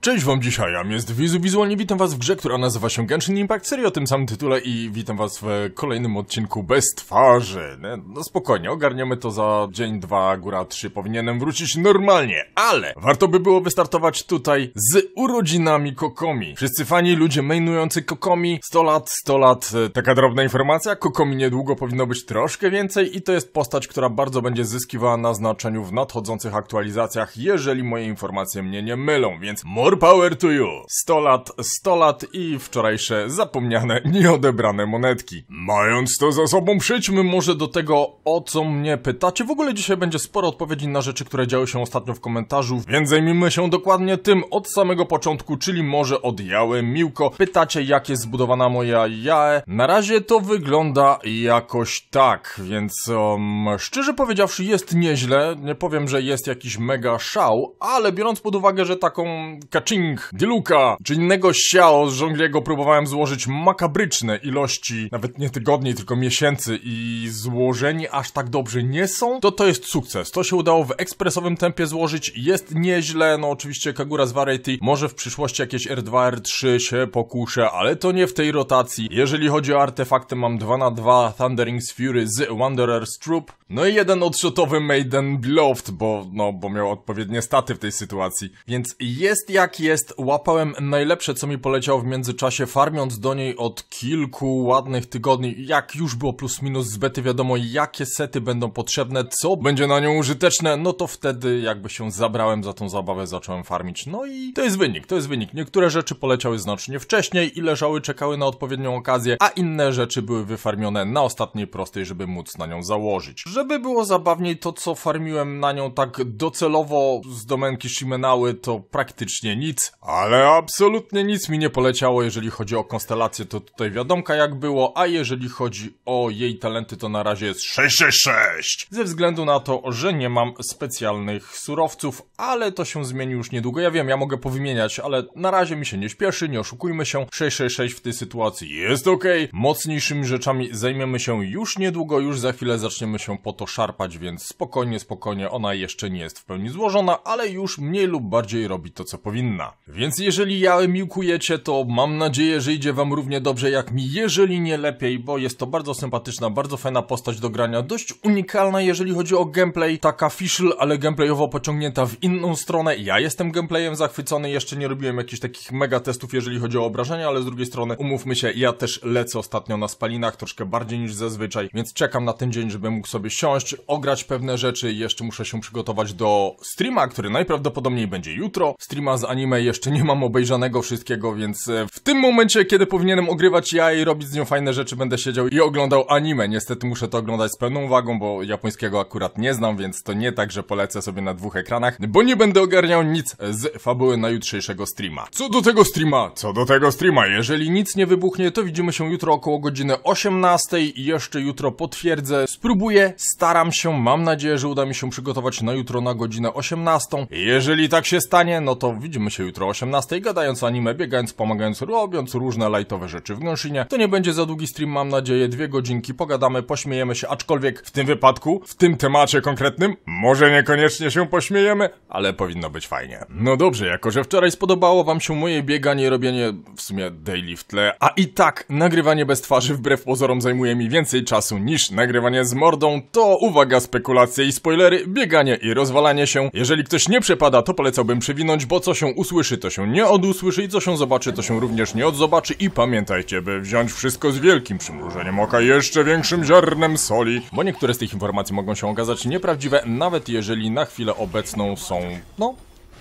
Cześć wam dzisiaj, ja jest Wizu Wizualnie, witam was w grze, która nazywa się Genshin Impact, serii o tym samym tytule i witam was w kolejnym odcinku bez twarzy. No, no spokojnie, ogarniemy to za dzień, dwa, góra, trzy, powinienem wrócić normalnie, ale warto by było wystartować tutaj z urodzinami Kokomi. Wszyscy fani, ludzie mainujący Kokomi, 100 lat, 100 lat, e, taka drobna informacja, Kokomi niedługo powinno być troszkę więcej i to jest postać, która bardzo będzie zyskiwała na znaczeniu w nadchodzących aktualizacjach, jeżeli moje informacje mnie nie mylą, więc może More power to you! 100 lat, 100 lat i wczorajsze zapomniane, nieodebrane monetki. Mając to za sobą, przejdźmy może do tego, o co mnie pytacie. W ogóle dzisiaj będzie sporo odpowiedzi na rzeczy, które działy się ostatnio w komentarzu, więc zajmijmy się dokładnie tym od samego początku, czyli może od Jały. Miłko, pytacie jak jest zbudowana moja jae. Na razie to wygląda jakoś tak, więc um, szczerze powiedziawszy jest nieźle. Nie powiem, że jest jakiś mega szał, ale biorąc pod uwagę, że taką Kaczing, Diluka czy innego Xiao z żongliego próbowałem złożyć makabryczne ilości, nawet nie tygodni, tylko miesięcy i złożeni aż tak dobrze nie są, to to jest sukces. To się udało w ekspresowym tempie złożyć, jest nieźle, no oczywiście Kagura z Variety, może w przyszłości jakieś R2, R3 się pokuszę, ale to nie w tej rotacji. Jeżeli chodzi o artefakty, mam 2 na 2 Thunderings Fury z Wanderer's Troop, no i jeden odszotowy Maiden Beloved, bo no, bo miał odpowiednie staty w tej sytuacji, więc jest jak jak jest, łapałem najlepsze, co mi poleciało w międzyczasie, farmiąc do niej od kilku ładnych tygodni. Jak już było plus minus z bety wiadomo, jakie sety będą potrzebne, co będzie na nią użyteczne, no to wtedy jakby się zabrałem za tą zabawę, zacząłem farmić. No i to jest wynik, to jest wynik. Niektóre rzeczy poleciały znacznie wcześniej i leżały, czekały na odpowiednią okazję, a inne rzeczy były wyfarmione na ostatniej prostej, żeby móc na nią założyć. Żeby było zabawniej, to co farmiłem na nią tak docelowo z domenki Shimenały, to praktycznie nic, ale absolutnie nic mi nie poleciało. Jeżeli chodzi o konstelację, to tutaj wiadomka jak było, a jeżeli chodzi o jej talenty, to na razie jest 666. Ze względu na to, że nie mam specjalnych surowców, ale to się zmieni już niedługo. Ja wiem, ja mogę powymieniać, ale na razie mi się nie śpieszy, nie oszukujmy się. 666 w tej sytuacji jest ok. Mocniejszymi rzeczami zajmiemy się już niedługo, już za chwilę zaczniemy się po to szarpać, więc spokojnie, spokojnie, ona jeszcze nie jest w pełni złożona, ale już mniej lub bardziej robi to, co powinna inna. Więc jeżeli ja miłkujecie, to mam nadzieję, że idzie wam równie dobrze jak mi, jeżeli nie lepiej, bo jest to bardzo sympatyczna, bardzo fajna postać do grania, dość unikalna jeżeli chodzi o gameplay, taka fischl, ale gameplayowo pociągnięta w inną stronę. Ja jestem gameplayem zachwycony, jeszcze nie robiłem jakichś takich mega testów, jeżeli chodzi o obrażenia, ale z drugiej strony, umówmy się, ja też lecę ostatnio na spalinach, troszkę bardziej niż zazwyczaj, więc czekam na ten dzień, żeby mógł sobie siąść, ograć pewne rzeczy, jeszcze muszę się przygotować do streama, który najprawdopodobniej będzie jutro, streama z anią anime, jeszcze nie mam obejrzanego wszystkiego, więc e, w tym momencie, kiedy powinienem ogrywać ja i robić z nią fajne rzeczy, będę siedział i oglądał anime. Niestety muszę to oglądać z pełną uwagą, bo japońskiego akurat nie znam, więc to nie tak, że polecę sobie na dwóch ekranach, bo nie będę ogarniał nic z fabuły na jutrzejszego streama. Co do tego streama, co do tego streama, jeżeli nic nie wybuchnie, to widzimy się jutro około godziny 18 i jeszcze jutro potwierdzę, spróbuję, staram się, mam nadzieję, że uda mi się przygotować na jutro na godzinę 18. Jeżeli tak się stanie, no to widzimy się jutro o 18, gadając anime, biegając, pomagając, robiąc różne lajtowe rzeczy w Gąsinie. To nie będzie za długi stream, mam nadzieję, dwie godzinki, pogadamy, pośmiejemy się, aczkolwiek w tym wypadku, w tym temacie konkretnym, może niekoniecznie się pośmiejemy, ale powinno być fajnie. No dobrze, jako że wczoraj spodobało wam się moje bieganie i robienie w sumie daily w tle, a i tak nagrywanie bez twarzy wbrew pozorom zajmuje mi więcej czasu niż nagrywanie z mordą, to uwaga, spekulacje i spoilery, bieganie i rozwalanie się. Jeżeli ktoś nie przepada, to polecałbym przewinąć, bo co się usłyszy, to się nie odusłyszy i co się zobaczy, to się również nie odzobaczy i pamiętajcie, by wziąć wszystko z wielkim przymrużeniem oka jeszcze większym ziarnem soli, bo niektóre z tych informacji mogą się okazać nieprawdziwe, nawet jeżeli na chwilę obecną są, no,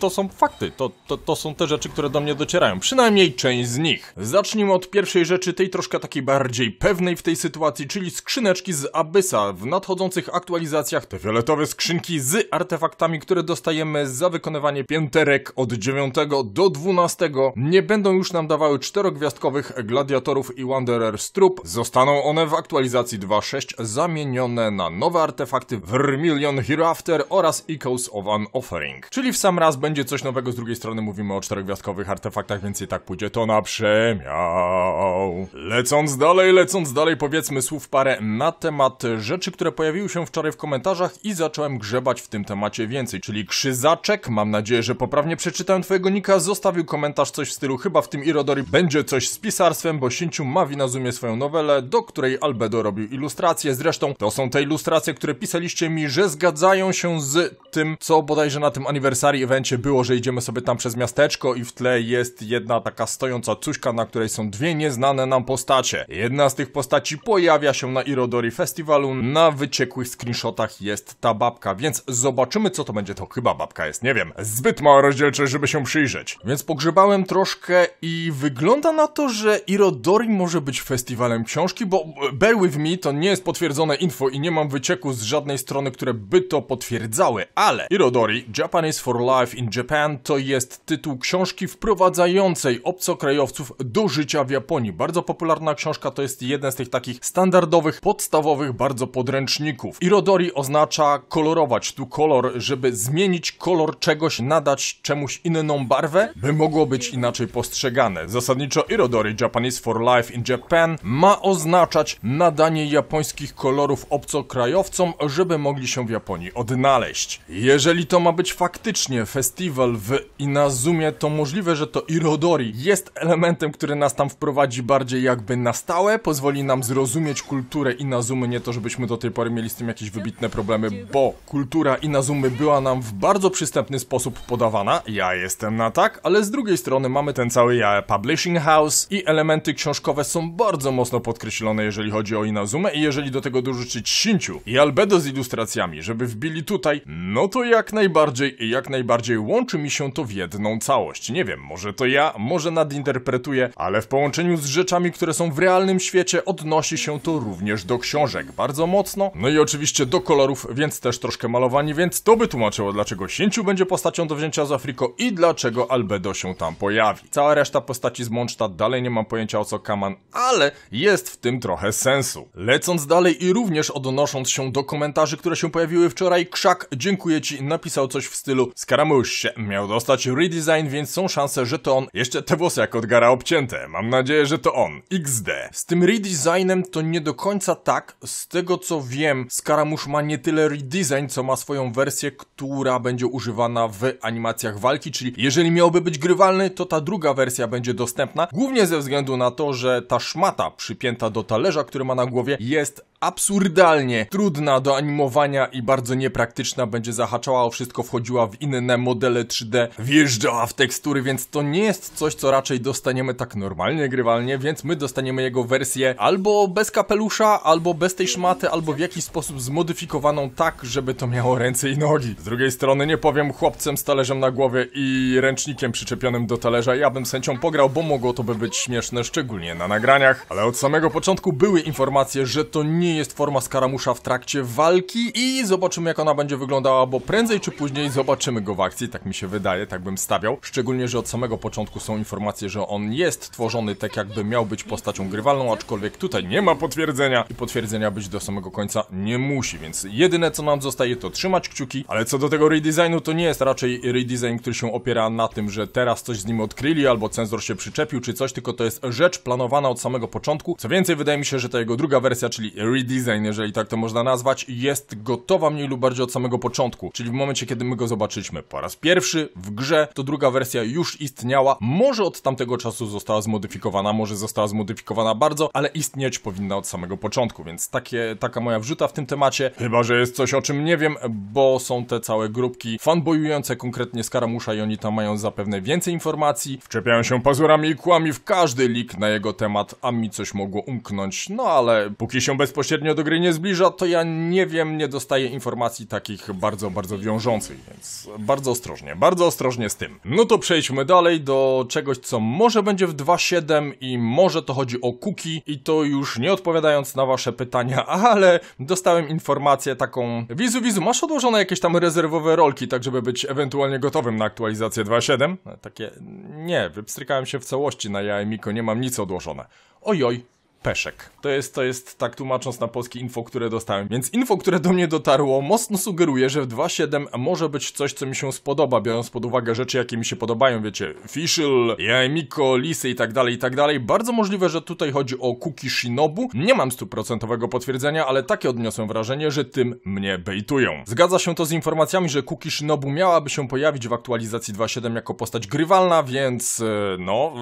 to są fakty, to, to, to są te rzeczy, które do mnie docierają, przynajmniej część z nich. Zacznijmy od pierwszej rzeczy, tej troszkę takiej bardziej pewnej w tej sytuacji, czyli skrzyneczki z Abyssa. W nadchodzących aktualizacjach te fioletowe skrzynki z artefaktami, które dostajemy za wykonywanie pięterek od 9 do 12 nie będą już nam dawały czterogwiazdkowych gladiatorów i Wanderers trup. Zostaną one w aktualizacji 2.6 zamienione na nowe artefakty Vermilion Hereafter oraz Echoes of an Offering. Czyli w sam raz będzie będzie coś nowego, z drugiej strony mówimy o czterogwiazdkowych artefaktach, więc i tak pójdzie to na przemiał. Lecąc dalej, lecąc dalej, powiedzmy słów parę na temat rzeczy, które pojawiły się wczoraj w komentarzach i zacząłem grzebać w tym temacie więcej, czyli Krzyzaczek, mam nadzieję, że poprawnie przeczytałem twojego nika, zostawił komentarz coś w stylu chyba w tym Irodori będzie coś z pisarstwem, bo Sinciu ma na Zoomie swoją nowelę, do której Albedo robił ilustracje, zresztą to są te ilustracje, które pisaliście mi, że zgadzają się z tym, co bodajże na tym aniversarii evencie było, że idziemy sobie tam przez miasteczko i w tle jest jedna taka stojąca cuśka, na której są dwie nieznane nam postacie. Jedna z tych postaci pojawia się na Irodori Festiwalu, na wyciekłych screenshotach jest ta babka, więc zobaczymy co to będzie, to chyba babka jest, nie wiem. Zbyt mała rozdzielczość, żeby się przyjrzeć. Więc pogrzebałem troszkę i wygląda na to, że Irodori może być festiwalem książki, bo bear with me to nie jest potwierdzone info i nie mam wycieku z żadnej strony, które by to potwierdzały, ale Irodori, Japanese for Life in Japan to jest tytuł książki wprowadzającej obcokrajowców do życia w Japonii. Bardzo popularna książka to jest jeden z tych takich standardowych, podstawowych bardzo podręczników. Irodori oznacza kolorować, tu kolor, żeby zmienić kolor czegoś, nadać czemuś inną barwę, by mogło być inaczej postrzegane. Zasadniczo Irodori Japanese for Life in Japan ma oznaczać nadanie japońskich kolorów obcokrajowcom, żeby mogli się w Japonii odnaleźć. Jeżeli to ma być faktycznie festiwal festiwal w Inazumie, to możliwe, że to Irodori jest elementem, który nas tam wprowadzi bardziej jakby na stałe, pozwoli nam zrozumieć kulturę Inazumy, nie to żebyśmy do tej pory mieli z tym jakieś wybitne problemy, bo kultura Inazumy była nam w bardzo przystępny sposób podawana, ja jestem na tak, ale z drugiej strony mamy ten cały publishing house i elementy książkowe są bardzo mocno podkreślone, jeżeli chodzi o Inazumę i jeżeli do tego dorzucić Shinciu i Albedo z ilustracjami, żeby wbili tutaj, no to jak najbardziej, jak najbardziej łączy mi się to w jedną całość. Nie wiem, może to ja, może nadinterpretuję, ale w połączeniu z rzeczami, które są w realnym świecie, odnosi się to również do książek bardzo mocno. No i oczywiście do kolorów, więc też troszkę malowani, więc to by tłumaczyło, dlaczego Sięciu będzie postacią do wzięcia z Afriko i dlaczego Albedo się tam pojawi. Cała reszta postaci z Mączta dalej nie mam pojęcia o co Kaman, ale jest w tym trochę sensu. Lecąc dalej i również odnosząc się do komentarzy, które się pojawiły wczoraj, Krzak, dziękuję Ci, napisał coś w stylu Skaramusz, się miał dostać redesign, więc są szanse, że to on. Jeszcze te włosy jak od gara obcięte. Mam nadzieję, że to on. XD. Z tym redesignem to nie do końca tak. Z tego co wiem, Skaramusz ma nie tyle redesign, co ma swoją wersję, która będzie używana w animacjach walki, czyli jeżeli miałby być grywalny, to ta druga wersja będzie dostępna. Głównie ze względu na to, że ta szmata przypięta do talerza, który ma na głowie, jest absurdalnie trudna do animowania i bardzo niepraktyczna, będzie zahaczała o wszystko, wchodziła w inne modele 3D, wjeżdżała w tekstury, więc to nie jest coś, co raczej dostaniemy tak normalnie, grywalnie, więc my dostaniemy jego wersję albo bez kapelusza, albo bez tej szmaty, albo w jakiś sposób zmodyfikowaną tak, żeby to miało ręce i nogi. Z drugiej strony nie powiem chłopcem z talerzem na głowie i ręcznikiem przyczepionym do talerza, ja bym z pograł, bo mogło to by być śmieszne, szczególnie na nagraniach, ale od samego początku były informacje, że to nie nie jest forma Skaramusza w trakcie walki i zobaczymy jak ona będzie wyglądała, bo prędzej czy później zobaczymy go w akcji, tak mi się wydaje, tak bym stawiał. Szczególnie, że od samego początku są informacje, że on jest tworzony tak jakby miał być postacią grywalną, aczkolwiek tutaj nie ma potwierdzenia i potwierdzenia być do samego końca nie musi, więc jedyne co nam zostaje to trzymać kciuki, ale co do tego redesignu to nie jest raczej redesign, który się opiera na tym, że teraz coś z nim odkryli albo cenzor się przyczepił czy coś, tylko to jest rzecz planowana od samego początku. Co więcej, wydaje mi się, że ta jego druga wersja, czyli redesign, jeżeli tak to można nazwać, jest gotowa mniej lub bardziej od samego początku, czyli w momencie, kiedy my go zobaczyliśmy po raz pierwszy w grze, to druga wersja już istniała, może od tamtego czasu została zmodyfikowana, może została zmodyfikowana bardzo, ale istnieć powinna od samego początku, więc takie, taka moja wrzuta w tym temacie, chyba, że jest coś o czym nie wiem, bo są te całe grupki fanboyujące konkretnie Skaramusza i oni tam mają zapewne więcej informacji, wczepiają się pazurami i kłami w każdy leak na jego temat, a mi coś mogło umknąć, no ale póki się bezpośrednio bezpośrednio do gry nie zbliża, to ja nie wiem, nie dostaję informacji takich bardzo, bardzo wiążących, więc bardzo ostrożnie, bardzo ostrożnie z tym. No to przejdźmy dalej do czegoś, co może będzie w 2.7 i może to chodzi o cookie i to już nie odpowiadając na wasze pytania, ale dostałem informację taką, wizu, wizu, masz odłożone jakieś tam rezerwowe rolki, tak żeby być ewentualnie gotowym na aktualizację 2.7? Takie, nie, wypstrykałem się w całości na Miko nie mam nic odłożone. Ojoj, Peszek. To jest, to jest tak tłumacząc na polskie info, które dostałem. Więc info, które do mnie dotarło, mocno sugeruje, że w 2.7 może być coś, co mi się spodoba, biorąc pod uwagę rzeczy, jakie mi się podobają, wiecie, Fischl, Jaimiko, Lisy i tak dalej, i tak dalej. Bardzo możliwe, że tutaj chodzi o Kuki Shinobu. Nie mam stuprocentowego potwierdzenia, ale takie odniosłem wrażenie, że tym mnie bejtują. Zgadza się to z informacjami, że Kuki Shinobu miałaby się pojawić w aktualizacji 2.7 jako postać grywalna, więc e, no,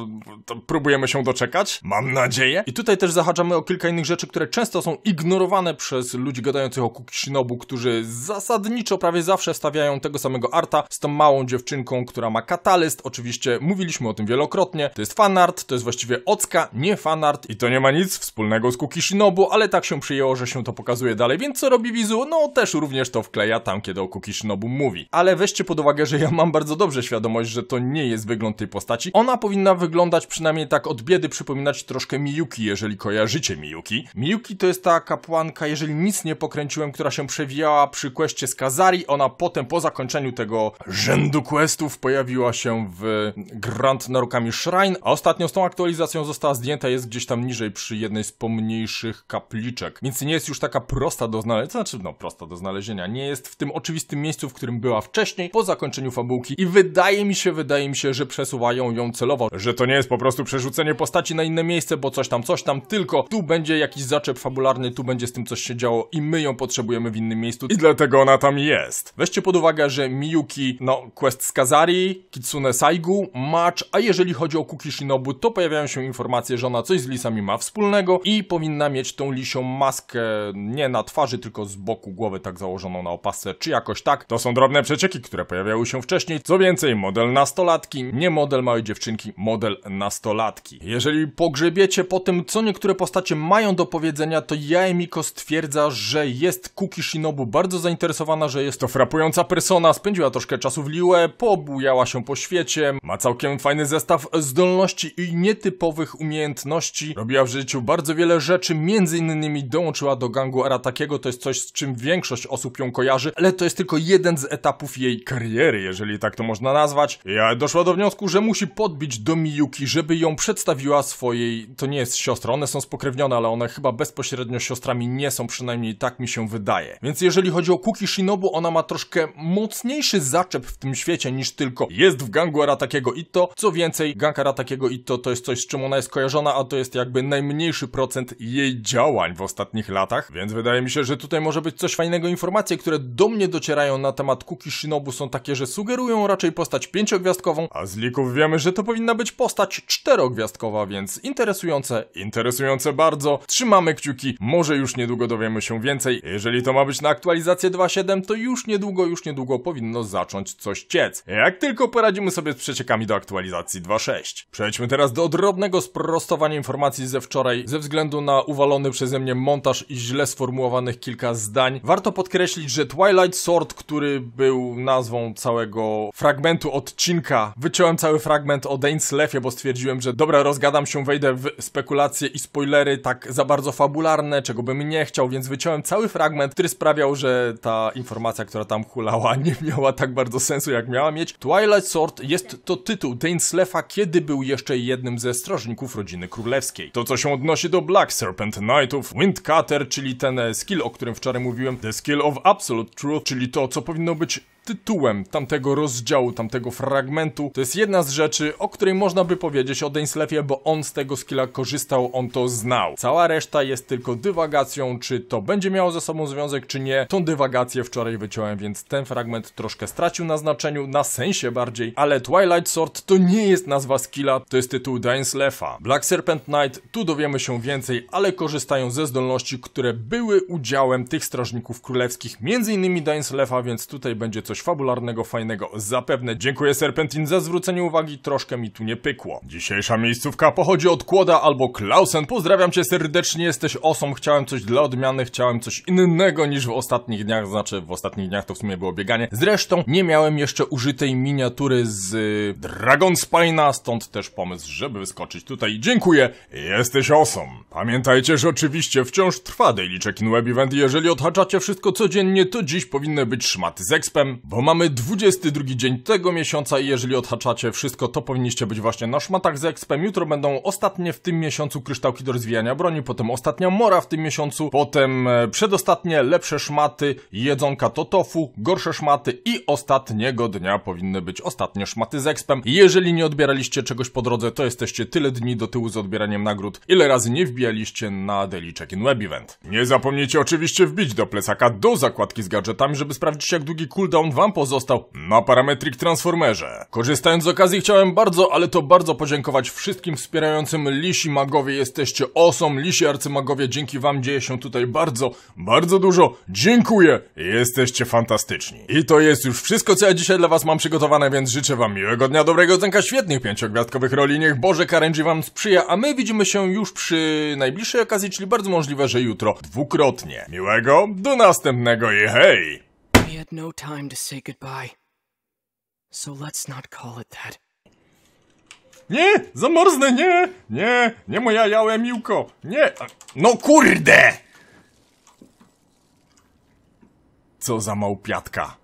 próbujemy się doczekać. Mam nadzieję. I tutaj też też zahaczamy o kilka innych rzeczy, które często są ignorowane przez ludzi gadających o Kukishinobu, którzy zasadniczo prawie zawsze stawiają tego samego arta z tą małą dziewczynką, która ma katalyst. Oczywiście mówiliśmy o tym wielokrotnie. To jest fanart, to jest właściwie ocka, nie fanart i to nie ma nic wspólnego z Kukishinobu, ale tak się przyjęło, że się to pokazuje dalej, więc co robi Wizu? No też również to wkleja tam, kiedy o Kukishinobu mówi. Ale weźcie pod uwagę, że ja mam bardzo dobrze świadomość, że to nie jest wygląd tej postaci. Ona powinna wyglądać przynajmniej tak od biedy, przypominać troszkę Miyuki, jeżeli kojarzycie Miyuki. Miyuki to jest ta kapłanka, jeżeli nic nie pokręciłem, która się przewijała przy kwestie z Kazari. Ona potem po zakończeniu tego rzędu questów pojawiła się w Grand Narukami Shrine, a ostatnio z tą aktualizacją została zdjęta, jest gdzieś tam niżej przy jednej z pomniejszych kapliczek. Więc nie jest już taka prosta do znalezienia, znaczy no prosta do znalezienia, nie jest w tym oczywistym miejscu, w którym była wcześniej, po zakończeniu fabułki i wydaje mi się, wydaje mi się, że przesuwają ją celowo, że to nie jest po prostu przerzucenie postaci na inne miejsce, bo coś tam, coś tam, tylko tu będzie jakiś zaczep fabularny, tu będzie z tym coś się działo i my ją potrzebujemy w innym miejscu i dlatego ona tam jest. Weźcie pod uwagę, że Miyuki, no, quest z Kazari, Kitsune Saigu, Match, a jeżeli chodzi o Kuki Shinobu, to pojawiają się informacje, że ona coś z lisami ma wspólnego i powinna mieć tą lisią maskę nie na twarzy, tylko z boku głowy tak założoną na opasce, czy jakoś tak. To są drobne przecieki, które pojawiały się wcześniej. Co więcej, model nastolatki, nie model małej dziewczynki, model nastolatki. Jeżeli pogrzebiecie po tym, co niektórzy niektóre postacie mają do powiedzenia, to Jaemiko stwierdza, że jest Kuki Shinobu bardzo zainteresowana, że jest to frapująca persona, spędziła troszkę czasu w Liue, pobujała się po świecie, ma całkiem fajny zestaw zdolności i nietypowych umiejętności, robiła w życiu bardzo wiele rzeczy, między innymi dołączyła do gangu Aratakiego, to jest coś, z czym większość osób ją kojarzy, ale to jest tylko jeden z etapów jej kariery, jeżeli tak to można nazwać. Ja doszła do wniosku, że musi podbić do Miyuki, żeby ją przedstawiła swojej, to nie jest siostra, one są spokrewnione, ale one chyba bezpośrednio siostrami nie są, przynajmniej tak mi się wydaje. Więc jeżeli chodzi o Kuki Shinobu, ona ma troszkę mocniejszy zaczep w tym świecie niż tylko jest w gangu Aratakiego Ito. Co więcej, gang Aratakiego Ito to jest coś, z czym ona jest kojarzona, a to jest jakby najmniejszy procent jej działań w ostatnich latach, więc wydaje mi się, że tutaj może być coś fajnego. Informacje, które do mnie docierają na temat Kuki Shinobu są takie, że sugerują raczej postać pięciogwiazdkową, a z lików wiemy, że to powinna być postać czterogwiazdkowa, więc interesujące, interesujące interesujące bardzo. Trzymamy kciuki, może już niedługo dowiemy się więcej. Jeżeli to ma być na aktualizację 2.7, to już niedługo, już niedługo powinno zacząć coś ciec. Jak tylko poradzimy sobie z przeciekami do aktualizacji 2.6. Przejdźmy teraz do drobnego sprostowania informacji ze wczoraj. Ze względu na uwalony przeze mnie montaż i źle sformułowanych kilka zdań, warto podkreślić, że Twilight Sword, który był nazwą całego fragmentu odcinka, wyciąłem cały fragment o Dane Sleffie, bo stwierdziłem, że dobra, rozgadam się, wejdę w spekulacje i spoilery tak za bardzo fabularne, czego bym nie chciał, więc wyciąłem cały fragment, który sprawiał, że ta informacja, która tam hulała, nie miała tak bardzo sensu, jak miała mieć. Twilight Sword jest to tytuł Dane Slefa, kiedy był jeszcze jednym ze strażników rodziny królewskiej. To, co się odnosi do Black Serpent Knightów, Windcutter, czyli ten e, skill, o którym wczoraj mówiłem, The Skill of Absolute Truth, czyli to, co powinno być tytułem tamtego rozdziału, tamtego fragmentu. To jest jedna z rzeczy, o której można by powiedzieć o Dainsleffie, bo on z tego skilla korzystał, on to znał. Cała reszta jest tylko dywagacją, czy to będzie miało ze sobą związek, czy nie. Tą dywagację wczoraj wyciąłem, więc ten fragment troszkę stracił na znaczeniu, na sensie bardziej, ale Twilight Sword to nie jest nazwa skilla, to jest tytuł Dainslefa. Black Serpent Knight, tu dowiemy się więcej, ale korzystają ze zdolności, które były udziałem tych strażników królewskich, między innymi Dainslefa, więc tutaj będzie coś coś fabularnego, fajnego. Zapewne dziękuję Serpentin za zwrócenie uwagi, troszkę mi tu nie pykło. Dzisiejsza miejscówka pochodzi od Kłoda albo Klausen. Pozdrawiam cię serdecznie, jesteś osą, chciałem coś dla odmiany, chciałem coś innego niż w ostatnich dniach, znaczy w ostatnich dniach to w sumie było bieganie. Zresztą nie miałem jeszcze użytej miniatury z y, Dragon Spina, stąd też pomysł, żeby wyskoczyć tutaj. Dziękuję, jesteś osą. Pamiętajcie, że oczywiście wciąż trwa Daily Check-in Web Event jeżeli odhaczacie wszystko codziennie, to dziś powinny być szmaty z expem, bo mamy 22 dzień tego miesiąca i jeżeli odhaczacie wszystko, to powinniście być właśnie na szmatach z Expem. Jutro będą ostatnie w tym miesiącu kryształki do rozwijania broni, potem ostatnia mora w tym miesiącu, potem e, przedostatnie lepsze szmaty, jedzonka to tofu, gorsze szmaty i ostatniego dnia powinny być ostatnie szmaty z Expem. Jeżeli nie odbieraliście czegoś po drodze, to jesteście tyle dni do tyłu z odbieraniem nagród, ile razy nie wbijaliście na Daily Check-in Web Event. Nie zapomnijcie oczywiście wbić do plecaka do zakładki z gadżetami, żeby sprawdzić jak długi cooldown wam pozostał na Parametric Transformerze. Korzystając z okazji chciałem bardzo, ale to bardzo podziękować wszystkim wspierającym Lisi Magowie. Jesteście osom, Lisi Arcymagowie. Dzięki wam dzieje się tutaj bardzo, bardzo dużo. Dziękuję! Jesteście fantastyczni. I to jest już wszystko, co ja dzisiaj dla was mam przygotowane, więc życzę wam miłego dnia, dobrego ocenka, świetnych pięciogwiazdkowych roli. Niech Boże Karenji wam sprzyja, a my widzimy się już przy najbliższej okazji, czyli bardzo możliwe, że jutro dwukrotnie. Miłego, do następnego i hej! We had no time to say goodbye. So let's not call it that. Nie! Zamorznę, nie! Nie! Nie moja jałe miłko! Nie! No kurde! Co za małpiatka!